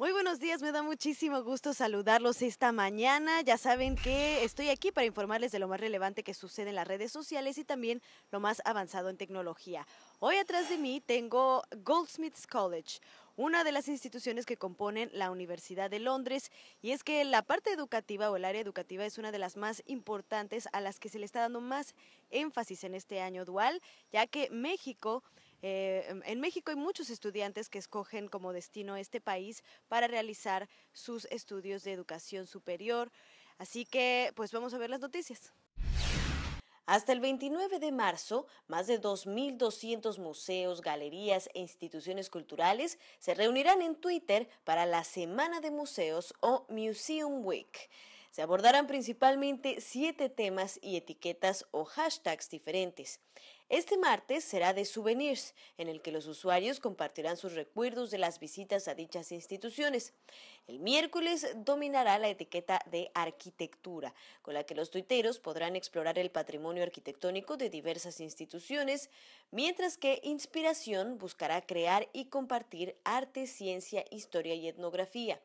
Muy buenos días, me da muchísimo gusto saludarlos esta mañana. Ya saben que estoy aquí para informarles de lo más relevante que sucede en las redes sociales y también lo más avanzado en tecnología. Hoy atrás de mí tengo Goldsmiths College, una de las instituciones que componen la Universidad de Londres, y es que la parte educativa o el área educativa es una de las más importantes a las que se le está dando más énfasis en este año dual, ya que México eh, em, en México hay muchos estudiantes que escogen como destino este país para realizar sus estudios de educación superior. Así que pues vamos a ver las noticias. Hasta el 29 de marzo, más de 2.200 museos, galerías e instituciones culturales se reunirán en Twitter para la Semana de Museos o Museum Week. Se abordarán principalmente siete temas y etiquetas o hashtags diferentes. Este martes será de souvenirs, en el que los usuarios compartirán sus recuerdos de las visitas a dichas instituciones. El miércoles dominará la etiqueta de arquitectura, con la que los tuiteros podrán explorar el patrimonio arquitectónico de diversas instituciones, mientras que Inspiración buscará crear y compartir arte, ciencia, historia y etnografía.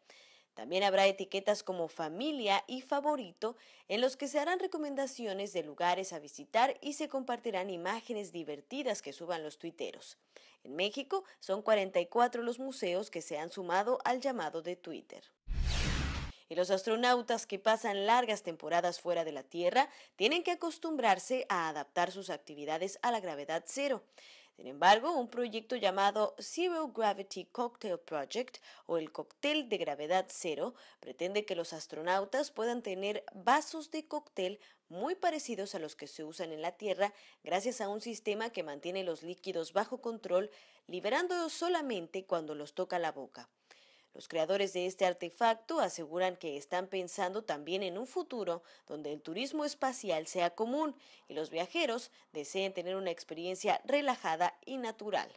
También habrá etiquetas como familia y favorito en los que se harán recomendaciones de lugares a visitar y se compartirán imágenes divertidas que suban los tuiteros. En México son 44 los museos que se han sumado al llamado de Twitter y los astronautas que pasan largas temporadas fuera de la Tierra tienen que acostumbrarse a adaptar sus actividades a la gravedad cero. Sin embargo, un proyecto llamado Zero Gravity Cocktail Project o el cóctel de gravedad cero pretende que los astronautas puedan tener vasos de cóctel muy parecidos a los que se usan en la Tierra gracias a un sistema que mantiene los líquidos bajo control, liberándolos solamente cuando los toca la boca. Los creadores de este artefacto aseguran que están pensando también en un futuro donde el turismo espacial sea común y los viajeros deseen tener una experiencia relajada y natural.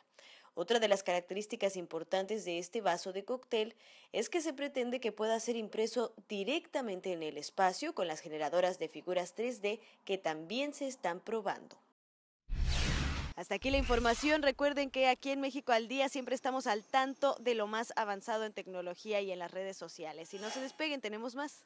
Otra de las características importantes de este vaso de cóctel es que se pretende que pueda ser impreso directamente en el espacio con las generadoras de figuras 3D que también se están probando. Hasta aquí la información. Recuerden que aquí en México al Día siempre estamos al tanto de lo más avanzado en tecnología y en las redes sociales. Si no se despeguen, tenemos más.